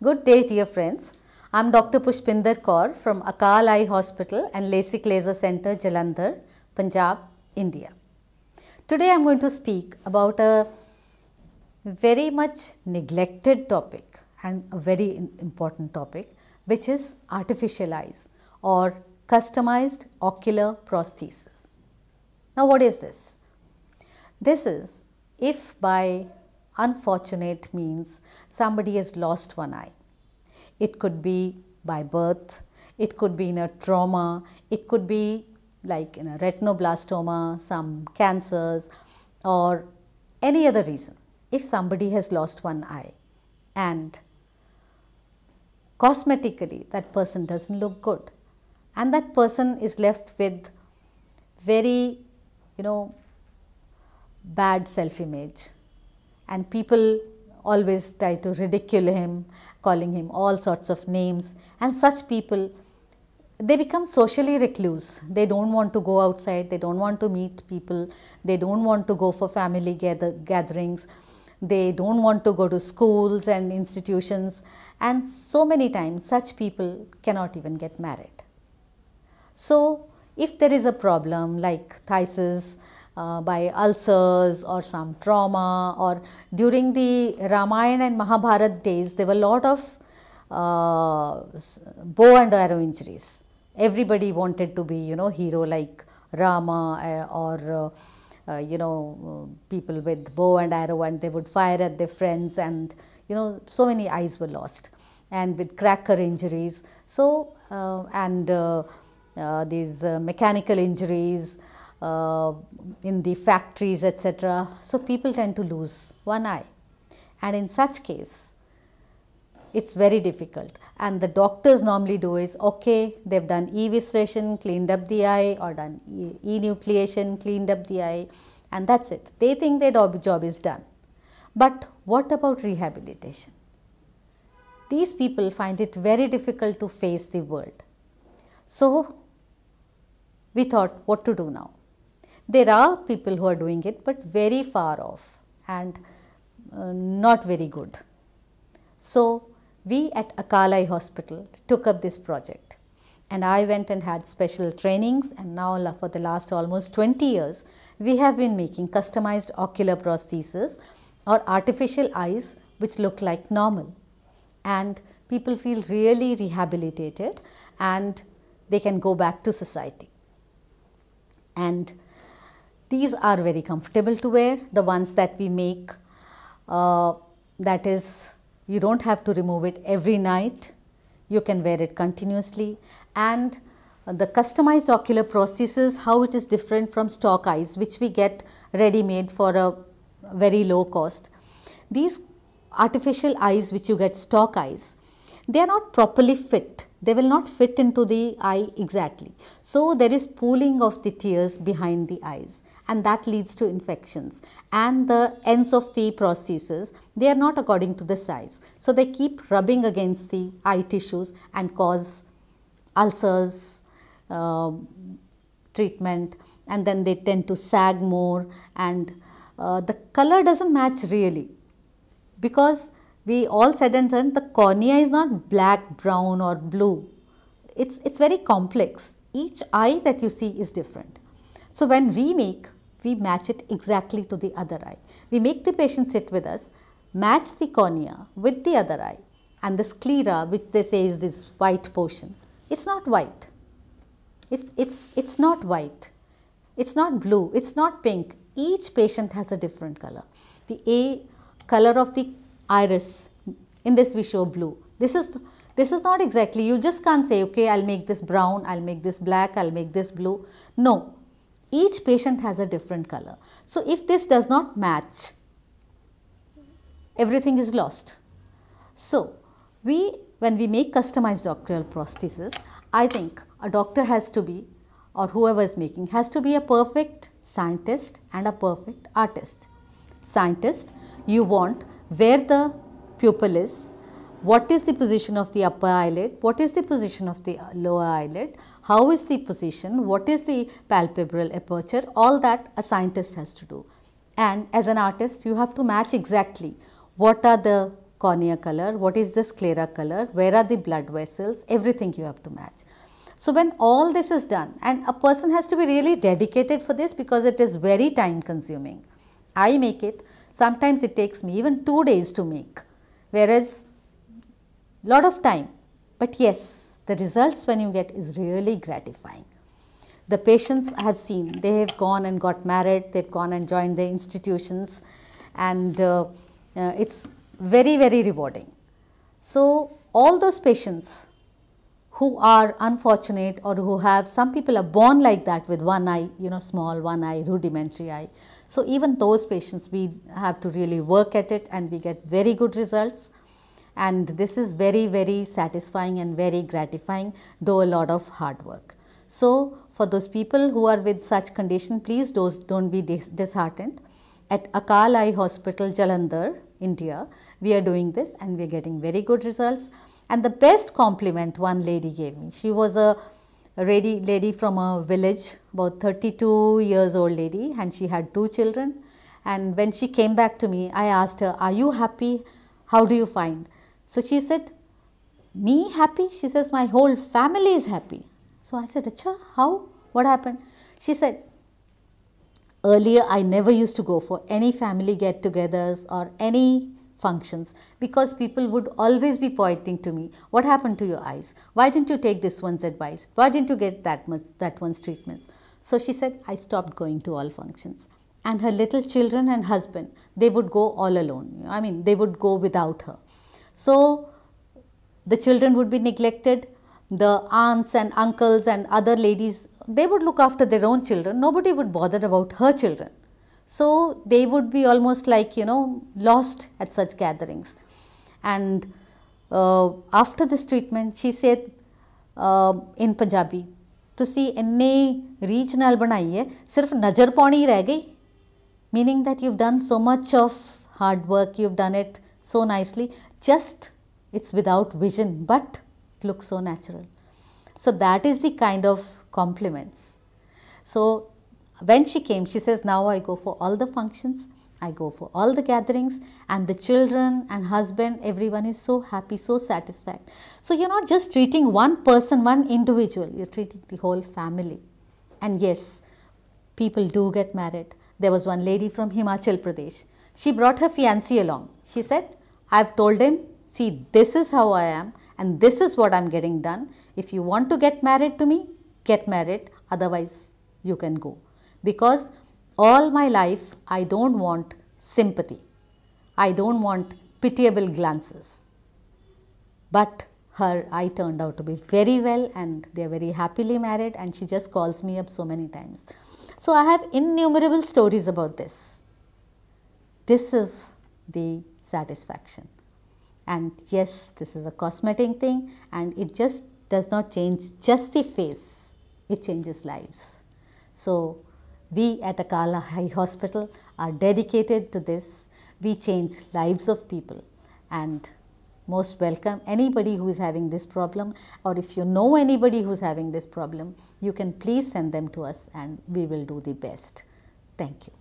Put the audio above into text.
Good day dear friends. I am Dr. Pushpinder Kaur from Akal Eye Hospital and LASIK Laser Center, Jalandhar, Punjab, India. Today I am going to speak about a very much neglected topic and a very important topic which is artificial eyes or customized ocular prosthesis. Now what is this? This is if by Unfortunate means somebody has lost one eye. It could be by birth, it could be in a trauma, it could be like in a retinoblastoma, some cancers or any other reason. If somebody has lost one eye and cosmetically that person doesn't look good and that person is left with very you know bad self image and people always try to ridicule him, calling him all sorts of names and such people they become socially recluse. They don't want to go outside, they don't want to meet people, they don't want to go for family gather gatherings, they don't want to go to schools and institutions and so many times such people cannot even get married. So, if there is a problem like thysis, uh, by ulcers or some trauma or during the Ramayana and Mahabharata days there were a lot of uh, bow and arrow injuries. Everybody wanted to be you know hero like Rama uh, or uh, uh, you know uh, people with bow and arrow and they would fire at their friends and you know so many eyes were lost and with cracker injuries. So and these mechanical injuries uh, in the factories etc. So, people tend to lose one eye and in such case it is very difficult and the doctors normally do is okay they have done evisceration cleaned up the eye or done enucleation cleaned up the eye and that is it. They think their job is done. But what about rehabilitation? These people find it very difficult to face the world. So, we thought what to do now. There are people who are doing it but very far off and uh, not very good. So, we at Akalai Hospital took up this project and I went and had special trainings and now for the last almost 20 years we have been making customized ocular prostheses or artificial eyes which look like normal and people feel really rehabilitated and they can go back to society. And these are very comfortable to wear, the ones that we make. Uh, that is, you don't have to remove it every night. You can wear it continuously. And the customized ocular prosthesis, how it is different from stock eyes, which we get ready-made for a very low cost. These artificial eyes which you get stock eyes, they are not properly fit. They will not fit into the eye exactly. So, there is pooling of the tears behind the eyes and that leads to infections and the ends of the processes, they are not according to the size so they keep rubbing against the eye tissues and cause ulcers uh, treatment and then they tend to sag more and uh, the color doesn't match really because we all said and done the cornea is not black brown or blue it's it's very complex each eye that you see is different so when we make we match it exactly to the other eye. We make the patient sit with us, match the cornea with the other eye and the sclera which they say is this white portion. It's not white. It's, it's, it's not white. It's not blue. It's not pink. Each patient has a different color. The A color of the iris, in this we show blue. This is, this is not exactly, you just can't say, okay, I'll make this brown, I'll make this black, I'll make this blue. No, each patient has a different color. So, if this does not match, everything is lost. So, we when we make customized doctoral prosthesis, I think a doctor has to be or whoever is making has to be a perfect scientist and a perfect artist. Scientist, you want where the pupil is, what is the position of the upper eyelid, what is the position of the lower eyelid, how is the position, what is the palpebral aperture, all that a scientist has to do. And as an artist, you have to match exactly what are the cornea color, what is the sclera color, where are the blood vessels, everything you have to match. So when all this is done and a person has to be really dedicated for this because it is very time consuming. I make it, sometimes it takes me even two days to make whereas lot of time, but yes, the results when you get is really gratifying. The patients I have seen, they have gone and got married, they've gone and joined the institutions and uh, uh, it's very, very rewarding. So, all those patients who are unfortunate or who have, some people are born like that with one eye, you know, small one eye, rudimentary eye. So, even those patients we have to really work at it and we get very good results and this is very very satisfying and very gratifying though a lot of hard work. So for those people who are with such condition please don't be dis disheartened. At Akal Eye Hospital Jalandhar India we are doing this and we are getting very good results and the best compliment one lady gave me she was a lady from a village about 32 years old lady and she had two children and when she came back to me I asked her are you happy how do you find so she said, me happy? She says, my whole family is happy. So I said, Acha, how? What happened? She said, earlier I never used to go for any family get togethers or any functions because people would always be pointing to me, what happened to your eyes? Why didn't you take this one's advice? Why didn't you get that, much, that one's treatment? So she said, I stopped going to all functions. And her little children and husband, they would go all alone. I mean, they would go without her. So, the children would be neglected, the aunts and uncles and other ladies, they would look after their own children, nobody would bother about her children. So, they would be almost like you know lost at such gatherings. And uh, after this treatment, she said uh, in Punjabi, "To see any regional ਬਣਾਈ sirf ਸਿਰਫ ਨਜ਼ਰ ਪਾਉਣੀ meaning that you've done so much of hard work, you've done it so nicely. Just it's without vision, but it looks so natural. So that is the kind of compliments. So when she came, she says, now I go for all the functions. I go for all the gatherings and the children and husband, everyone is so happy, so satisfied. So you're not just treating one person, one individual, you're treating the whole family. And yes, people do get married. There was one lady from Himachal Pradesh. She brought her fiancé along. She said, I have told him, see this is how I am and this is what I am getting done. If you want to get married to me, get married, otherwise you can go. Because all my life I don't want sympathy. I don't want pitiable glances. But her I turned out to be very well and they are very happily married and she just calls me up so many times. So I have innumerable stories about this. This is the satisfaction. And yes, this is a cosmetic thing and it just does not change just the face, it changes lives. So, we at Akala High Hospital are dedicated to this. We change lives of people and most welcome anybody who is having this problem or if you know anybody who is having this problem, you can please send them to us and we will do the best. Thank you.